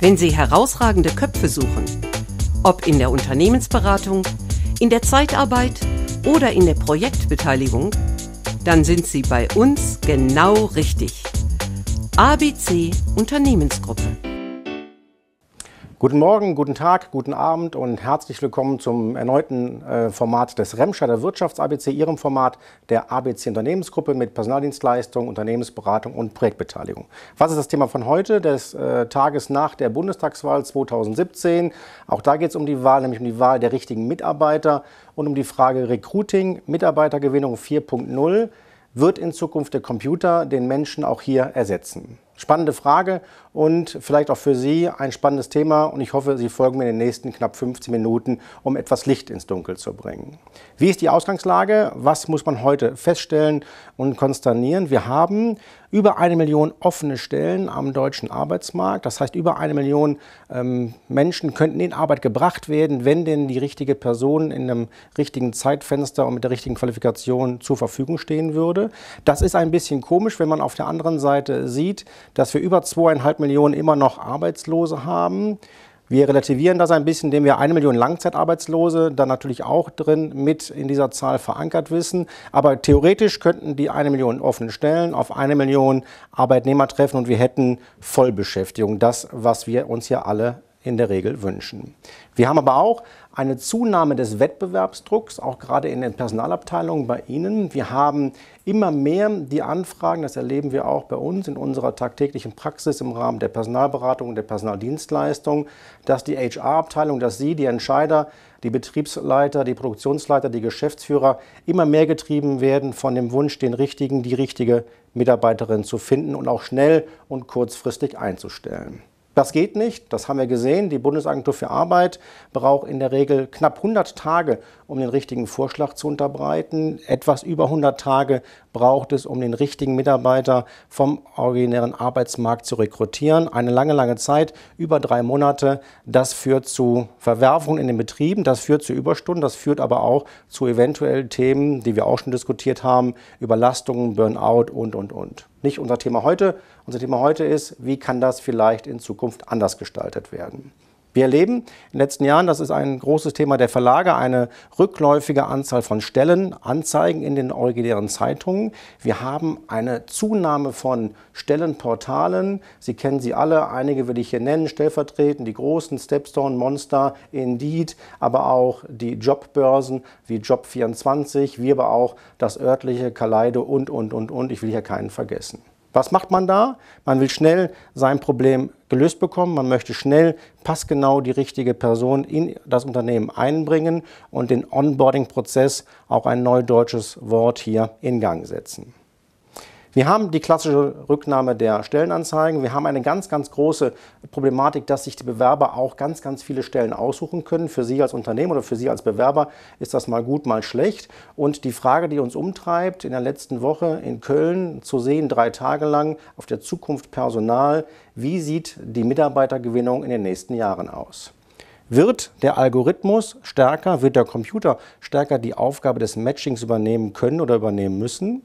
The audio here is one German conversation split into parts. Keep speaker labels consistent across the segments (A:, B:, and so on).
A: Wenn Sie herausragende Köpfe suchen, ob in der Unternehmensberatung, in der Zeitarbeit oder in der Projektbeteiligung, dann sind Sie bei uns genau richtig. ABC Unternehmensgruppe. Guten Morgen, guten Tag, guten Abend und herzlich willkommen zum erneuten äh, Format des Remscheider Wirtschafts-ABC, Ihrem Format der ABC Unternehmensgruppe mit Personaldienstleistung, Unternehmensberatung und Projektbeteiligung. Was ist das Thema von heute, des äh, Tages nach der Bundestagswahl 2017? Auch da geht es um die Wahl, nämlich um die Wahl der richtigen Mitarbeiter und um die Frage Recruiting, Mitarbeitergewinnung 4.0. Wird in Zukunft der Computer den Menschen auch hier ersetzen? Spannende Frage und vielleicht auch für Sie ein spannendes Thema und ich hoffe, Sie folgen mir in den nächsten knapp 15 Minuten, um etwas Licht ins Dunkel zu bringen. Wie ist die Ausgangslage? Was muss man heute feststellen und konsternieren? Wir haben über eine Million offene Stellen am deutschen Arbeitsmarkt. Das heißt, über eine Million ähm, Menschen könnten in Arbeit gebracht werden, wenn denn die richtige Person in einem richtigen Zeitfenster und mit der richtigen Qualifikation zur Verfügung stehen würde. Das ist ein bisschen komisch, wenn man auf der anderen Seite sieht, dass wir über zweieinhalb Millionen immer noch Arbeitslose haben. Wir relativieren das ein bisschen, indem wir eine Million Langzeitarbeitslose dann natürlich auch drin mit in dieser Zahl verankert wissen. Aber theoretisch könnten die eine Million offenen Stellen auf eine Million Arbeitnehmer treffen und wir hätten Vollbeschäftigung. Das, was wir uns hier alle in der Regel wünschen. Wir haben aber auch eine Zunahme des Wettbewerbsdrucks, auch gerade in den Personalabteilungen bei Ihnen. Wir haben immer mehr die Anfragen, das erleben wir auch bei uns in unserer tagtäglichen Praxis im Rahmen der Personalberatung und der Personaldienstleistung, dass die HR-Abteilung, dass Sie, die Entscheider, die Betriebsleiter, die Produktionsleiter, die Geschäftsführer immer mehr getrieben werden von dem Wunsch, den richtigen, die richtige Mitarbeiterin zu finden und auch schnell und kurzfristig einzustellen. Das geht nicht, das haben wir gesehen. Die Bundesagentur für Arbeit braucht in der Regel knapp 100 Tage, um den richtigen Vorschlag zu unterbreiten. Etwas über 100 Tage braucht es, um den richtigen Mitarbeiter vom originären Arbeitsmarkt zu rekrutieren. Eine lange, lange Zeit, über drei Monate. Das führt zu Verwerfungen in den Betrieben, das führt zu Überstunden, das führt aber auch zu eventuellen Themen, die wir auch schon diskutiert haben, Überlastungen, Burnout und, und, und nicht unser Thema heute. Unser Thema heute ist, wie kann das vielleicht in Zukunft anders gestaltet werden? Wir erleben in den letzten Jahren, das ist ein großes Thema der Verlage, eine rückläufige Anzahl von Stellen, Anzeigen in den originären Zeitungen. Wir haben eine Zunahme von Stellenportalen. Sie kennen sie alle, einige will ich hier nennen, stellvertretend die großen Stepstone, Monster, Indeed, aber auch die Jobbörsen wie Job24, wie aber auch das örtliche Kaleido und, und, und, und. Ich will hier keinen vergessen. Was macht man da? Man will schnell sein Problem gelöst bekommen. Man möchte schnell, passgenau die richtige Person in das Unternehmen einbringen und den Onboarding-Prozess, auch ein neudeutsches Wort hier, in Gang setzen. Wir haben die klassische Rücknahme der Stellenanzeigen. Wir haben eine ganz, ganz große Problematik, dass sich die Bewerber auch ganz, ganz viele Stellen aussuchen können. Für Sie als Unternehmen oder für Sie als Bewerber ist das mal gut, mal schlecht. Und die Frage, die uns umtreibt, in der letzten Woche in Köln zu sehen, drei Tage lang auf der Zukunft Personal, wie sieht die Mitarbeitergewinnung in den nächsten Jahren aus? Wird der Algorithmus stärker, wird der Computer stärker die Aufgabe des Matchings übernehmen können oder übernehmen müssen?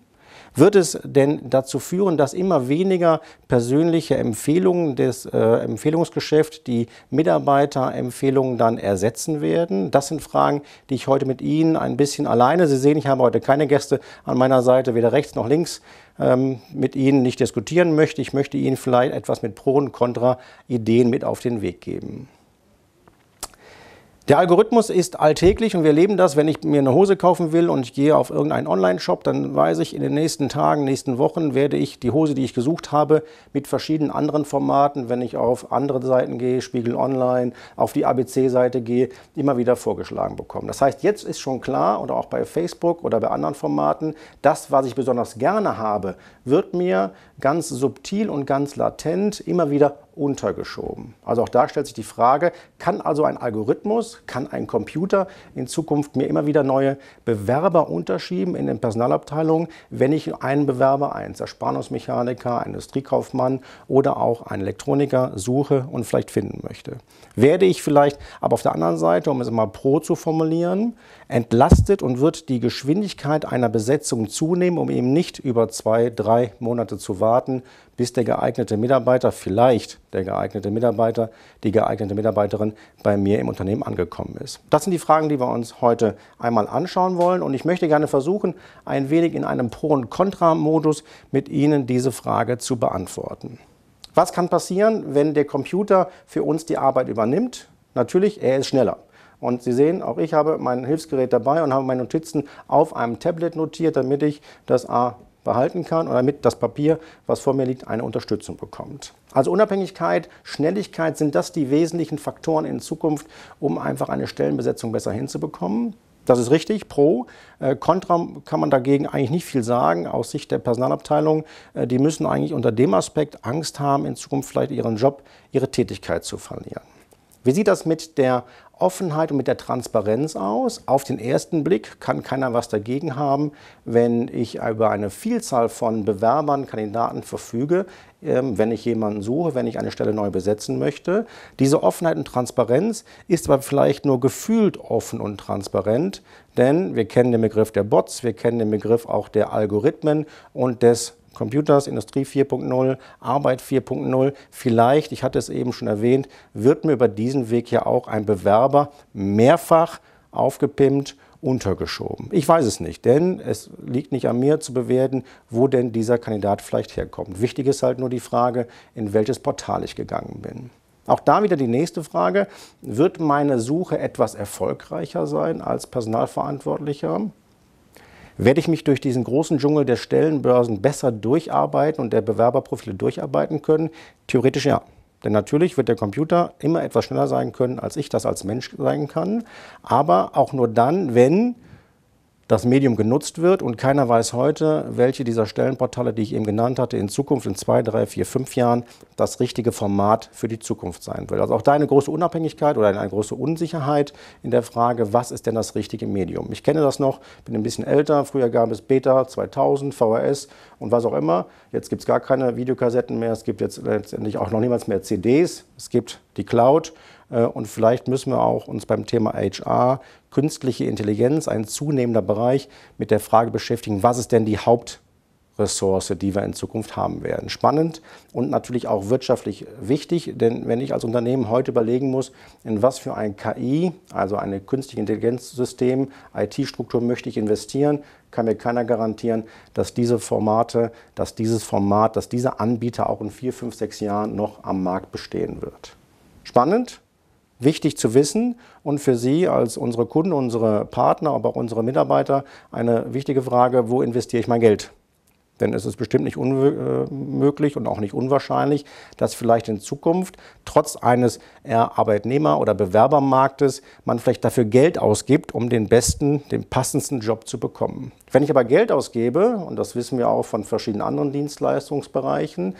A: Wird es denn dazu führen, dass immer weniger persönliche Empfehlungen des äh, Empfehlungsgeschäft die Mitarbeiterempfehlungen dann ersetzen werden? Das sind Fragen, die ich heute mit Ihnen ein bisschen alleine, Sie sehen, ich habe heute keine Gäste an meiner Seite, weder rechts noch links, ähm, mit Ihnen nicht diskutieren möchte. Ich möchte Ihnen vielleicht etwas mit Pro und Contra Ideen mit auf den Weg geben. Der Algorithmus ist alltäglich und wir leben das. Wenn ich mir eine Hose kaufen will und ich gehe auf irgendeinen Online-Shop, dann weiß ich, in den nächsten Tagen, nächsten Wochen werde ich die Hose, die ich gesucht habe, mit verschiedenen anderen Formaten, wenn ich auf andere Seiten gehe, Spiegel Online, auf die ABC-Seite gehe, immer wieder vorgeschlagen bekommen. Das heißt, jetzt ist schon klar, oder auch bei Facebook oder bei anderen Formaten, das, was ich besonders gerne habe, wird mir ganz subtil und ganz latent immer wieder untergeschoben. Also auch da stellt sich die Frage, kann also ein Algorithmus, kann ein Computer in Zukunft mir immer wieder neue Bewerber unterschieben in den Personalabteilungen, wenn ich einen Bewerber, einen Zerspanungsmechaniker, einen Industriekaufmann oder auch einen Elektroniker suche und vielleicht finden möchte? Werde ich vielleicht aber auf der anderen Seite, um es mal pro zu formulieren, entlastet und wird die Geschwindigkeit einer Besetzung zunehmen, um eben nicht über zwei, drei Monate zu warten, bis der geeignete Mitarbeiter, vielleicht der geeignete Mitarbeiter, die geeignete Mitarbeiterin bei mir im Unternehmen angekommen ist. Das sind die Fragen, die wir uns heute einmal anschauen wollen und ich möchte gerne versuchen, ein wenig in einem Pro- und Contra-Modus mit Ihnen diese Frage zu beantworten. Was kann passieren, wenn der Computer für uns die Arbeit übernimmt? Natürlich, er ist schneller. Und Sie sehen, auch ich habe mein Hilfsgerät dabei und habe meine Notizen auf einem Tablet notiert, damit ich das A behalten kann oder damit das Papier, was vor mir liegt, eine Unterstützung bekommt. Also Unabhängigkeit, Schnelligkeit sind das die wesentlichen Faktoren in Zukunft, um einfach eine Stellenbesetzung besser hinzubekommen. Das ist richtig, pro. Äh, Contra kann man dagegen eigentlich nicht viel sagen aus Sicht der Personalabteilung. Äh, die müssen eigentlich unter dem Aspekt Angst haben, in Zukunft vielleicht ihren Job, ihre Tätigkeit zu verlieren. Wie sieht das mit der Offenheit und mit der Transparenz aus? Auf den ersten Blick kann keiner was dagegen haben, wenn ich über eine Vielzahl von Bewerbern, Kandidaten verfüge, ähm, wenn ich jemanden suche, wenn ich eine Stelle neu besetzen möchte. Diese Offenheit und Transparenz ist aber vielleicht nur gefühlt offen und transparent, denn wir kennen den Begriff der Bots, wir kennen den Begriff auch der Algorithmen und des Computers, Industrie 4.0, Arbeit 4.0. Vielleicht, ich hatte es eben schon erwähnt, wird mir über diesen Weg ja auch ein Bewerber mehrfach aufgepimpt untergeschoben. Ich weiß es nicht, denn es liegt nicht an mir zu bewerten, wo denn dieser Kandidat vielleicht herkommt. Wichtig ist halt nur die Frage, in welches Portal ich gegangen bin. Auch da wieder die nächste Frage, wird meine Suche etwas erfolgreicher sein als Personalverantwortlicher? Werde ich mich durch diesen großen Dschungel der Stellenbörsen besser durcharbeiten und der Bewerberprofile durcharbeiten können? Theoretisch ja. Denn natürlich wird der Computer immer etwas schneller sein können, als ich das als Mensch sein kann. Aber auch nur dann, wenn das Medium genutzt wird und keiner weiß heute, welche dieser Stellenportale, die ich eben genannt hatte, in Zukunft in zwei, drei, vier, fünf Jahren das richtige Format für die Zukunft sein wird. Also auch da eine große Unabhängigkeit oder eine große Unsicherheit in der Frage, was ist denn das richtige Medium? Ich kenne das noch, bin ein bisschen älter, früher gab es Beta 2000, VHS und was auch immer. Jetzt gibt es gar keine Videokassetten mehr, es gibt jetzt letztendlich auch noch niemals mehr CDs, es gibt die Cloud. Äh, und vielleicht müssen wir auch uns beim Thema HR künstliche Intelligenz, ein zunehmender Bereich, mit der Frage beschäftigen, was ist denn die Hauptressource, die wir in Zukunft haben werden. Spannend und natürlich auch wirtschaftlich wichtig, denn wenn ich als Unternehmen heute überlegen muss, in was für ein KI, also eine künstliche Intelligenzsystem, IT-Struktur möchte ich investieren, kann mir keiner garantieren, dass diese Formate, dass dieses Format, dass dieser Anbieter auch in vier, fünf, sechs Jahren noch am Markt bestehen wird. Spannend, wichtig zu wissen und für Sie als unsere Kunden, unsere Partner, aber auch unsere Mitarbeiter eine wichtige Frage, wo investiere ich mein Geld? Denn es ist bestimmt nicht unmöglich und auch nicht unwahrscheinlich, dass vielleicht in Zukunft trotz eines eher Arbeitnehmer- oder Bewerbermarktes man vielleicht dafür Geld ausgibt, um den besten, den passendsten Job zu bekommen. Wenn ich aber Geld ausgebe, und das wissen wir auch von verschiedenen anderen Dienstleistungsbereichen,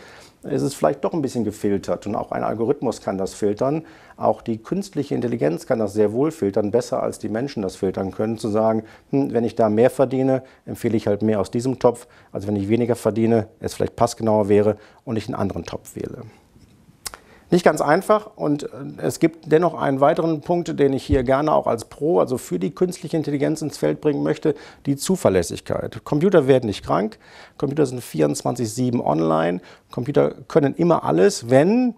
A: ist es vielleicht doch ein bisschen gefiltert. Und auch ein Algorithmus kann das filtern. Auch die künstliche Intelligenz kann das sehr wohl filtern, besser als die Menschen das filtern können, zu sagen, hm, wenn ich da mehr verdiene, empfehle ich halt mehr aus diesem Topf, als wenn ich weniger verdiene, es vielleicht passgenauer wäre und ich einen anderen Topf wähle. Nicht ganz einfach und äh, es gibt dennoch einen weiteren Punkt, den ich hier gerne auch als Pro, also für die künstliche Intelligenz ins Feld bringen möchte, die Zuverlässigkeit. Computer werden nicht krank, Computer sind 24-7 online, Computer können immer alles, wenn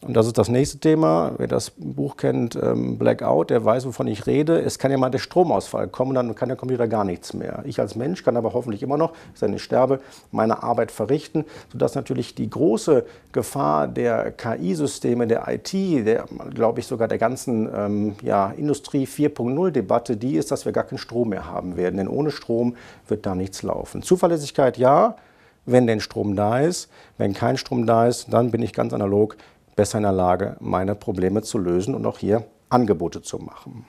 A: und das ist das nächste Thema. Wer das Buch kennt, ähm, Blackout, der weiß, wovon ich rede. Es kann ja mal der Stromausfall kommen, dann kann der Computer gar nichts mehr. Ich als Mensch kann aber hoffentlich immer noch, wenn ich sterbe, meine Arbeit verrichten, sodass natürlich die große Gefahr der KI-Systeme, der IT, der, glaube ich, sogar der ganzen ähm, ja, Industrie 4.0-Debatte, die ist, dass wir gar keinen Strom mehr haben werden. Denn ohne Strom wird da nichts laufen. Zuverlässigkeit ja, wenn denn Strom da ist. Wenn kein Strom da ist, dann bin ich ganz analog besser in der Lage, meine Probleme zu lösen und auch hier Angebote zu machen.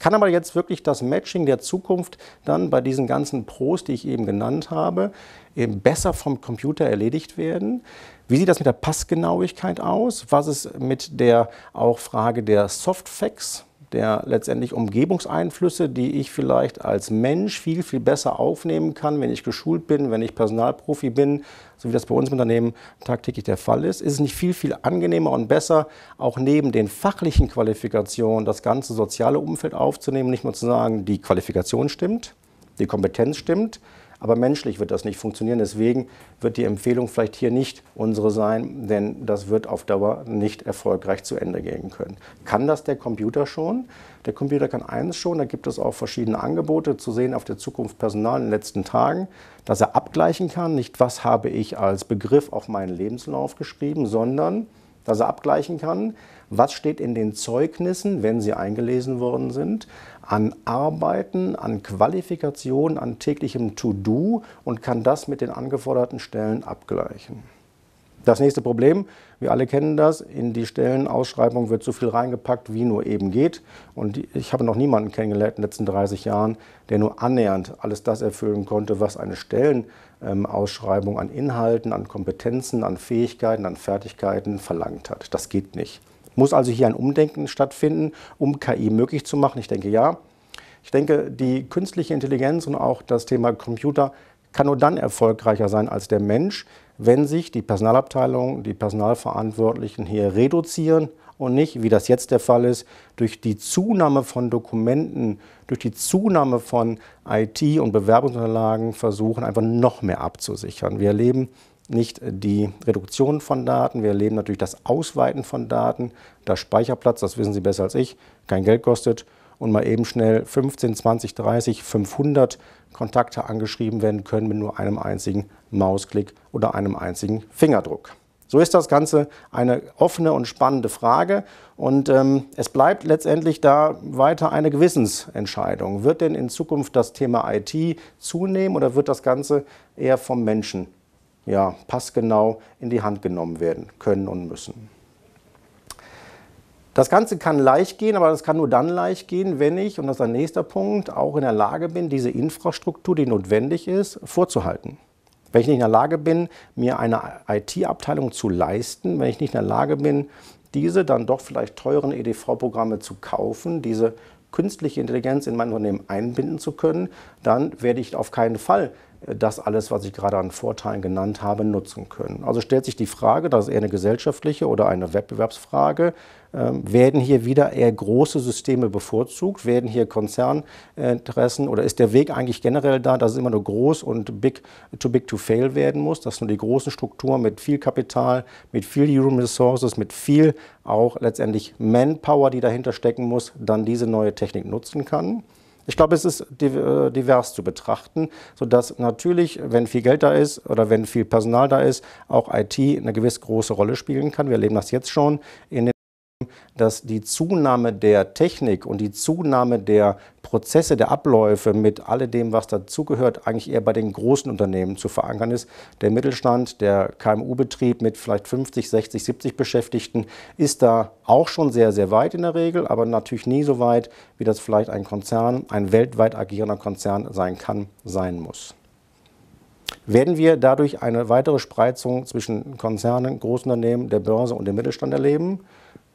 A: Kann aber jetzt wirklich das Matching der Zukunft dann bei diesen ganzen Pros, die ich eben genannt habe, eben besser vom Computer erledigt werden? Wie sieht das mit der Passgenauigkeit aus? Was ist mit der auch Frage der Softfacts? der letztendlich Umgebungseinflüsse, die ich vielleicht als Mensch viel, viel besser aufnehmen kann, wenn ich geschult bin, wenn ich Personalprofi bin, so wie das bei uns im Unternehmen tagtäglich der Fall ist, ist es nicht viel, viel angenehmer und besser, auch neben den fachlichen Qualifikationen das ganze soziale Umfeld aufzunehmen, nicht nur zu sagen, die Qualifikation stimmt, die Kompetenz stimmt, aber menschlich wird das nicht funktionieren. Deswegen wird die Empfehlung vielleicht hier nicht unsere sein, denn das wird auf Dauer nicht erfolgreich zu Ende gehen können. Kann das der Computer schon? Der Computer kann eines schon, da gibt es auch verschiedene Angebote zu sehen auf der Zukunft Personal in den letzten Tagen, dass er abgleichen kann, nicht was habe ich als Begriff auf meinen Lebenslauf geschrieben, sondern dass er abgleichen kann, was steht in den Zeugnissen, wenn sie eingelesen worden sind, an Arbeiten, an Qualifikationen, an täglichem To-Do und kann das mit den angeforderten Stellen abgleichen. Das nächste Problem, wir alle kennen das, in die Stellenausschreibung wird so viel reingepackt, wie nur eben geht. Und ich habe noch niemanden kennengelernt in den letzten 30 Jahren, der nur annähernd alles das erfüllen konnte, was eine Stellenausschreibung an Inhalten, an Kompetenzen, an Fähigkeiten, an Fertigkeiten verlangt hat. Das geht nicht. Muss also hier ein Umdenken stattfinden, um KI möglich zu machen? Ich denke ja. Ich denke, die künstliche Intelligenz und auch das Thema Computer kann nur dann erfolgreicher sein als der Mensch, wenn sich die Personalabteilung, die Personalverantwortlichen hier reduzieren und nicht, wie das jetzt der Fall ist, durch die Zunahme von Dokumenten, durch die Zunahme von IT- und Bewerbungsunterlagen versuchen, einfach noch mehr abzusichern. Wir erleben nicht die Reduktion von Daten, wir erleben natürlich das Ausweiten von Daten, der Speicherplatz, das wissen Sie besser als ich, kein Geld kostet und mal eben schnell 15, 20, 30, 500 Kontakte angeschrieben werden können mit nur einem einzigen Mausklick oder einem einzigen Fingerdruck. So ist das Ganze eine offene und spannende Frage und ähm, es bleibt letztendlich da weiter eine Gewissensentscheidung. Wird denn in Zukunft das Thema IT zunehmen oder wird das Ganze eher vom Menschen ja, passgenau in die Hand genommen werden können und müssen. Das Ganze kann leicht gehen, aber das kann nur dann leicht gehen, wenn ich, und das ist ein nächster Punkt, auch in der Lage bin, diese Infrastruktur, die notwendig ist, vorzuhalten. Wenn ich nicht in der Lage bin, mir eine IT-Abteilung zu leisten, wenn ich nicht in der Lage bin, diese dann doch vielleicht teuren EDV-Programme zu kaufen, diese künstliche Intelligenz in mein Unternehmen einbinden zu können, dann werde ich auf keinen Fall das alles, was ich gerade an Vorteilen genannt habe, nutzen können. Also stellt sich die Frage, das ist eher eine gesellschaftliche oder eine Wettbewerbsfrage, ähm, werden hier wieder eher große Systeme bevorzugt, werden hier Konzerninteressen oder ist der Weg eigentlich generell da, dass es immer nur groß und big to big to fail werden muss, dass nur die großen Strukturen mit viel Kapital, mit viel Human Resources, mit viel auch letztendlich Manpower, die dahinter stecken muss, dann diese neue Technik nutzen kann. Ich glaube, es ist äh, divers zu betrachten, sodass natürlich, wenn viel Geld da ist oder wenn viel Personal da ist, auch IT eine gewiss große Rolle spielen kann. Wir erleben das jetzt schon in den dass die Zunahme der Technik und die Zunahme der Prozesse, der Abläufe mit alledem, was dazugehört, eigentlich eher bei den großen Unternehmen zu verankern ist. Der Mittelstand, der KMU-Betrieb mit vielleicht 50, 60, 70 Beschäftigten ist da auch schon sehr, sehr weit in der Regel, aber natürlich nie so weit, wie das vielleicht ein Konzern, ein weltweit agierender Konzern sein kann, sein muss. Werden wir dadurch eine weitere Spreizung zwischen Konzernen, Großunternehmen, der Börse und dem Mittelstand erleben?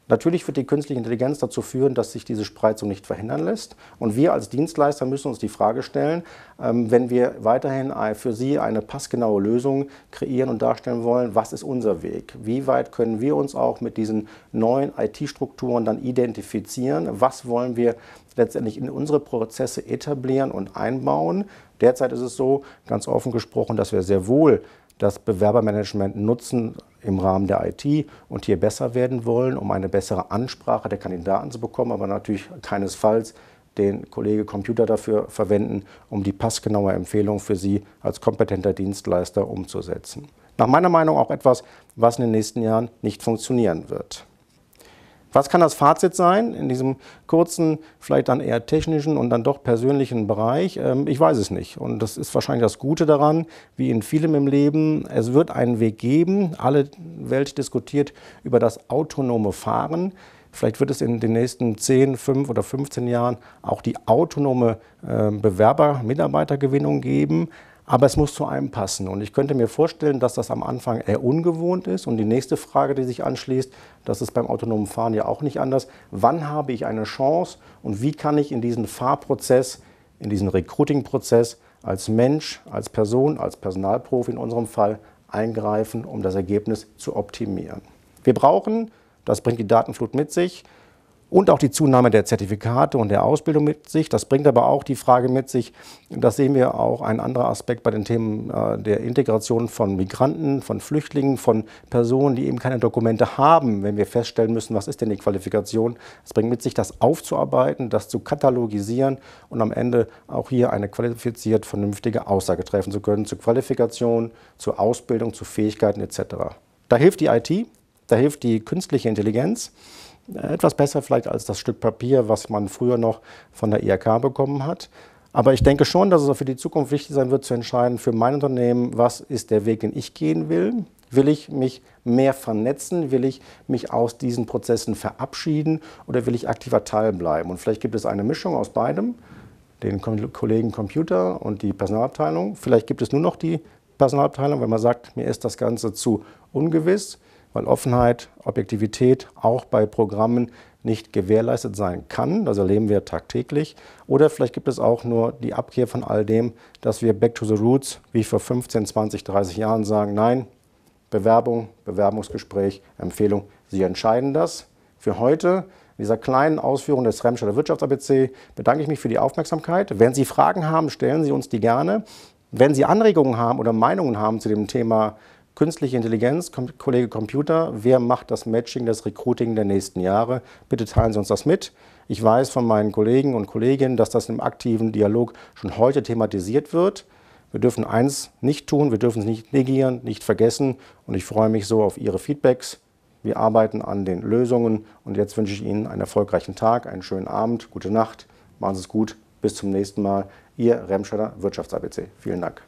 A: Natürlich wird die künstliche Intelligenz dazu führen, dass sich diese Spreizung nicht verhindern lässt. Und wir als Dienstleister müssen uns die Frage stellen, ähm, wenn wir weiterhin für Sie eine passgenaue Lösung kreieren und darstellen wollen, was ist unser Weg? Wie weit können wir uns auch mit diesen neuen IT-Strukturen dann identifizieren? Was wollen wir letztendlich in unsere Prozesse etablieren und einbauen? Derzeit ist es so, ganz offen gesprochen, dass wir sehr wohl das Bewerbermanagement nutzen im Rahmen der IT und hier besser werden wollen, um eine bessere Ansprache der Kandidaten zu bekommen, aber natürlich keinesfalls den Kollege Computer dafür verwenden, um die passgenaue Empfehlung für Sie als kompetenter Dienstleister umzusetzen. Nach meiner Meinung auch etwas, was in den nächsten Jahren nicht funktionieren wird. Was kann das Fazit sein in diesem kurzen, vielleicht dann eher technischen und dann doch persönlichen Bereich? Ähm, ich weiß es nicht. Und das ist wahrscheinlich das Gute daran, wie in vielem im Leben. Es wird einen Weg geben. Alle Welt diskutiert über das autonome Fahren. Vielleicht wird es in den nächsten 10, 5 oder 15 Jahren auch die autonome ähm, Bewerber-Mitarbeitergewinnung geben. Aber es muss zu einem passen. Und ich könnte mir vorstellen, dass das am Anfang eher ungewohnt ist. Und die nächste Frage, die sich anschließt, das ist beim autonomen Fahren ja auch nicht anders. Wann habe ich eine Chance und wie kann ich in diesen Fahrprozess, in diesen Recruiting-Prozess als Mensch, als Person, als Personalprofi in unserem Fall eingreifen, um das Ergebnis zu optimieren? Wir brauchen, das bringt die Datenflut mit sich, und auch die Zunahme der Zertifikate und der Ausbildung mit sich. Das bringt aber auch die Frage mit sich, das sehen wir auch ein anderer Aspekt bei den Themen äh, der Integration von Migranten, von Flüchtlingen, von Personen, die eben keine Dokumente haben, wenn wir feststellen müssen, was ist denn die Qualifikation. Das bringt mit sich, das aufzuarbeiten, das zu katalogisieren und am Ende auch hier eine qualifiziert vernünftige Aussage treffen zu können zu Qualifikation, zur Ausbildung, zu Fähigkeiten etc. Da hilft die IT, da hilft die künstliche Intelligenz. Äh, etwas besser vielleicht als das Stück Papier, was man früher noch von der IRK bekommen hat. Aber ich denke schon, dass es auch für die Zukunft wichtig sein wird, zu entscheiden für mein Unternehmen, was ist der Weg, den ich gehen will. Will ich mich mehr vernetzen? Will ich mich aus diesen Prozessen verabschieden oder will ich aktiver Teil bleiben? Und vielleicht gibt es eine Mischung aus beidem, den Kollegen Computer und die Personalabteilung. Vielleicht gibt es nur noch die Personalabteilung, wenn man sagt, mir ist das Ganze zu ungewiss weil Offenheit, Objektivität auch bei Programmen nicht gewährleistet sein kann. Das erleben wir tagtäglich. Oder vielleicht gibt es auch nur die Abkehr von all dem, dass wir back to the roots, wie vor 15, 20, 30 Jahren sagen, nein, Bewerbung, Bewerbungsgespräch, Empfehlung, Sie entscheiden das. Für heute in dieser kleinen Ausführung des Remscheider Wirtschafts-ABC bedanke ich mich für die Aufmerksamkeit. Wenn Sie Fragen haben, stellen Sie uns die gerne. Wenn Sie Anregungen haben oder Meinungen haben zu dem Thema Künstliche Intelligenz, Kollege Computer, wer macht das Matching, das Recruiting der nächsten Jahre? Bitte teilen Sie uns das mit. Ich weiß von meinen Kollegen und Kolleginnen, dass das im aktiven Dialog schon heute thematisiert wird. Wir dürfen eins nicht tun, wir dürfen es nicht negieren, nicht vergessen. Und ich freue mich so auf Ihre Feedbacks. Wir arbeiten an den Lösungen. Und jetzt wünsche ich Ihnen einen erfolgreichen Tag, einen schönen Abend, gute Nacht. Machen Sie es gut. Bis zum nächsten Mal. Ihr Remscheider Wirtschafts-ABC. Vielen Dank.